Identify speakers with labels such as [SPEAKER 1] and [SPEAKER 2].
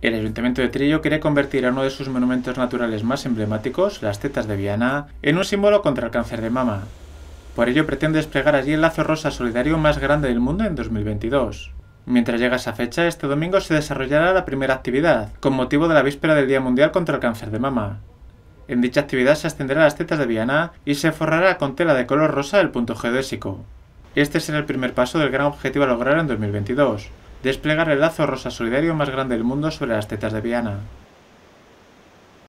[SPEAKER 1] El Ayuntamiento de Trillo quiere convertir a uno de sus monumentos naturales más emblemáticos, las tetas de Viana, en un símbolo contra el cáncer de mama. Por ello pretende desplegar allí el lazo rosa solidario más grande del mundo en 2022. Mientras llega esa fecha, este domingo se desarrollará la primera actividad, con motivo de la víspera del Día Mundial contra el Cáncer de Mama. En dicha actividad se a las tetas de Viana y se forrará con tela de color rosa el punto geodésico. Este será el primer paso del gran objetivo a lograr en 2022, desplegar el lazo rosa solidario más grande del mundo sobre las tetas de Viana.